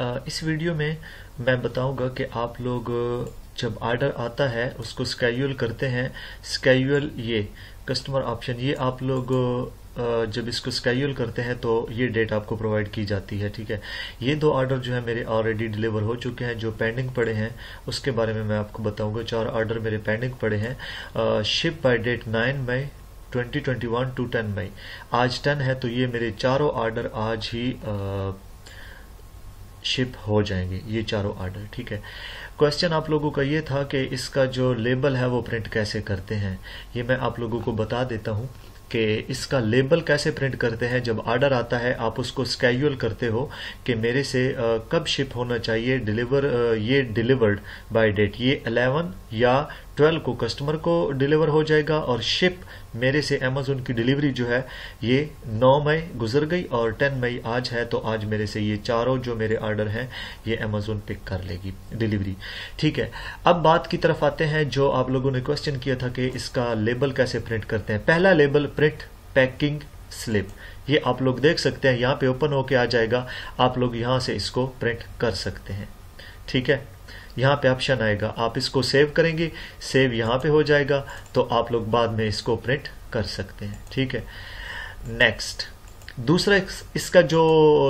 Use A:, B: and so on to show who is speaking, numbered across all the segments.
A: इस वीडियो में मैं बताऊंगा कि आप लोग जब आर्डर आता है उसको स्कैल करते हैं स्कैल ये कस्टमर ऑप्शन ये आप लोग जब इसको स्कैल करते हैं तो ये डेट आपको प्रोवाइड की जाती है ठीक है ये दो ऑर्डर जो है मेरे ऑलरेडी डिलीवर हो चुके हैं जो पेंडिंग पड़े हैं उसके बारे में मैं आपको बताऊंगा चार ऑर्डर मेरे पेंडिंग पड़े हैं ship by date nine May 2021 to 10 May आज 10 है तो ये मेरे चारों ऑर्डर आज ही आ, शिप हो जाएंगे ये चारों आर्डर ठीक है क्वेश्चन आप लोगों का ये था कि इसका जो लेबल है वो प्रिंट कैसे करते हैं ये मैं आप लोगों को बता देता हूँ कि इसका लेबल कैसे प्रिंट करते हैं जब आर्डर आता है आप उसको स्कैल करते हो कि मेरे से कब शिप होना चाहिए डिलीवर ये डिलीवर्ड बाय डेट ये 11 या ट्वेल्व को कस्टमर को डिलीवर हो जाएगा और शिप मेरे से अमेजोन की डिलीवरी जो है ये नौ मई गुजर गई और टेन मई आज है तो आज मेरे से ये चारों जो मेरे ऑर्डर हैं ये अमेजोन पिक कर लेगी डिलीवरी ठीक है अब बात की तरफ आते हैं जो आप लोगों ने क्वेश्चन किया था कि इसका लेबल कैसे प्रिंट करते हैं पहला लेबल प्रिंट पैकिंग स्लिप ये आप लोग देख सकते हैं यहाँ पे ओपन होके आ जाएगा आप लोग यहाँ से इसको प्रिंट कर सकते हैं ठीक है यहाँ पे ऑप्शन आएगा आप इसको सेव करेंगे सेव यहाँ पे हो जाएगा तो आप लोग बाद में इसको प्रिंट कर सकते हैं ठीक है नेक्स्ट दूसरा इसका जो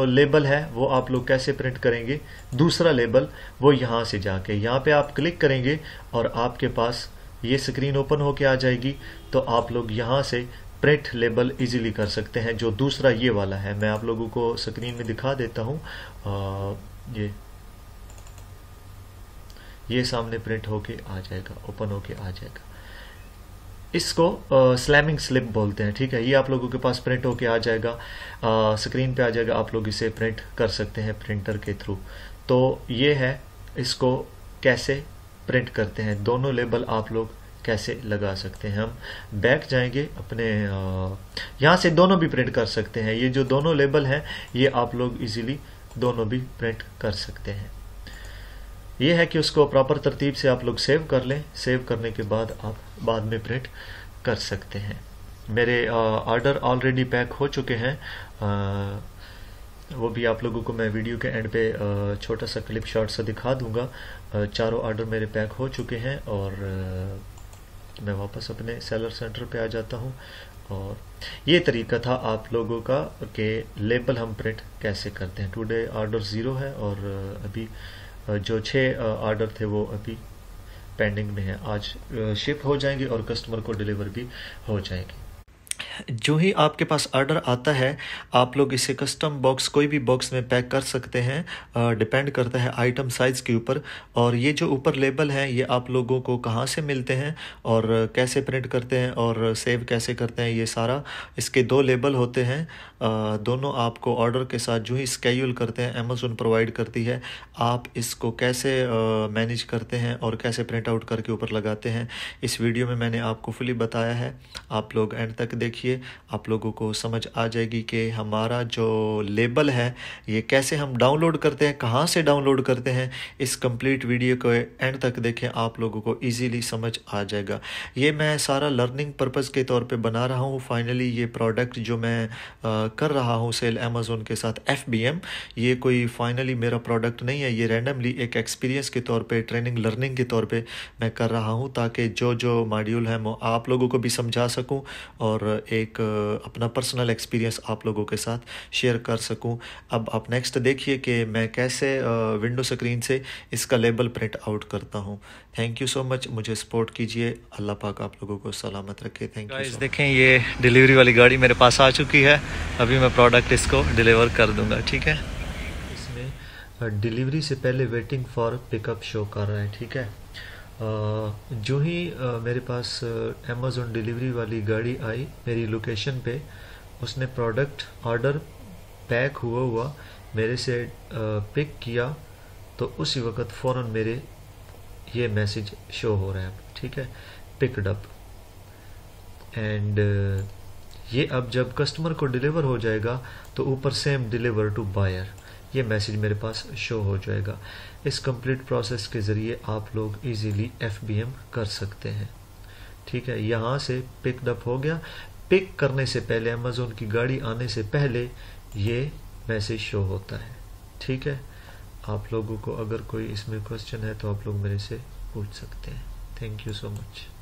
A: लेबल है वो आप लोग कैसे प्रिंट करेंगे दूसरा लेबल वो यहाँ से जाके यहाँ पे आप क्लिक करेंगे और आपके पास ये स्क्रीन ओपन होके आ जाएगी तो आप लोग यहाँ से प्रिंट लेबल इजीली कर सकते हैं जो दूसरा ये वाला है मैं आप लोगों को स्क्रीन में दिखा देता हूँ ये ये सामने प्रिंट होके आ जाएगा ओपन होके आ जाएगा इसको स्लैमिंग स्लिप बोलते हैं ठीक है ये आप लोगों के पास प्रिंट होके आ जाएगा स्क्रीन पे आ जाएगा आप लोग इसे प्रिंट कर सकते हैं प्रिंटर के थ्रू तो ये है इसको कैसे प्रिंट करते हैं दोनों लेबल आप लोग कैसे लगा सकते हैं हम बैक जाएंगे अपने यहाँ से दोनों भी प्रिंट कर सकते हैं ये जो दोनों लेबल हैं ये आप लोग इजिली दोनों भी प्रिंट कर सकते हैं ये है कि उसको प्रॉपर तरतीब से आप लोग सेव कर लें सेव करने के बाद आप बाद में प्रिंट कर सकते हैं मेरे ऑर्डर ऑलरेडी पैक हो चुके हैं आ, वो भी आप लोगों को मैं वीडियो के एंड पे छोटा सा क्लिप शॉट सा दिखा दूंगा चारों ऑर्डर मेरे पैक हो चुके हैं और मैं वापस अपने सेलर सेंटर पे आ जाता हूँ और ये तरीका था आप लोगों का कि लेबल हम प्रिंट कैसे करते हैं टुडे ऑर्डर ज़ीरो है और अभी जो छः ऑर्डर थे वो अभी पेंडिंग में है आज शिप हो जाएंगे और कस्टमर को डिलीवर भी हो जाएंगे जो ही आपके पास आर्डर आता है आप लोग इसे कस्टम बॉक्स कोई भी बॉक्स में पैक कर सकते हैं डिपेंड करता है आइटम साइज़ के ऊपर और ये जो ऊपर लेबल है ये आप लोगों को कहाँ से मिलते हैं और कैसे प्रिंट करते हैं और सेव कैसे करते हैं ये सारा इसके दो लेबल होते हैं दोनों आपको ऑर्डर के साथ जो ही स्केड्यूल करते हैं अमेज़ोन प्रोवाइड करती है आप इसको कैसे मैनेज करते हैं और कैसे प्रिंट आउट करके ऊपर लगाते हैं इस वीडियो में मैंने आपको फुली बताया है आप लोग एंड तक देखिए देखिए आप लोगों को समझ आ जाएगी कि हमारा जो लेबल है ये कैसे हम डाउनलोड करते हैं कहाँ से डाउनलोड करते हैं इस कंप्लीट वीडियो को एंड तक देखें आप लोगों को ईजीली समझ आ जाएगा ये मैं सारा लर्निंग पर्पज़ के तौर पर बना रहा हूँ फाइनली ये प्रोडक्ट जो मैं आ, कर रहा हूँ सेल अमेज़ोन के साथ एफ ये कोई फाइनली मेरा प्रोडक्ट नहीं है ये रैंडमली एक एक्सपीरियंस के तौर पर ट्रेनिंग लर्निंग के तौर पर मैं कर रहा हूँ ताकि जो जो मॉड्यूल है वो आप लोगों को भी समझा सकूँ और एक अपना पर्सनल एक्सपीरियंस आप लोगों के साथ शेयर कर सकूं अब आप नेक्स्ट देखिए कि मैं कैसे विंडो स्क्रीन से इसका लेबल प्रिंट आउट करता हूं थैंक यू सो मच मुझे सपोर्ट कीजिए अल्लाह पाक आप लोगों को सलामत रखे थैंक यू देखें ये डिलीवरी वाली गाड़ी मेरे पास आ चुकी है अभी मैं प्रोडक्ट इसको डिलीवर कर दूँगा ठीक है इसमें डिलीवरी से पहले वेटिंग फॉर पिकअप शो कर रहा है ठीक है जो ही मेरे पास अमेज़ोन डिलीवरी वाली गाड़ी आई मेरी लोकेशन पे उसने प्रोडक्ट ऑर्डर पैक हुआ हुआ मेरे से पिक किया तो उसी वक्त फ़ौर मेरे ये मैसेज शो हो रहा है ठीक है पिकड अप एंड ये अब जब कस्टमर को डिलीवर हो जाएगा तो ऊपर सेम डिलीवर टू बायर ये मैसेज मेरे पास शो हो जाएगा इस कंप्लीट प्रोसेस के ज़रिए आप लोग इजीली एफ कर सकते हैं ठीक है यहाँ से अप हो गया पिक करने से पहले अमेजोन की गाड़ी आने से पहले ये मैसेज शो होता है ठीक है आप लोगों को अगर कोई इसमें क्वेश्चन है तो आप लोग मेरे से पूछ सकते हैं थैंक यू सो मच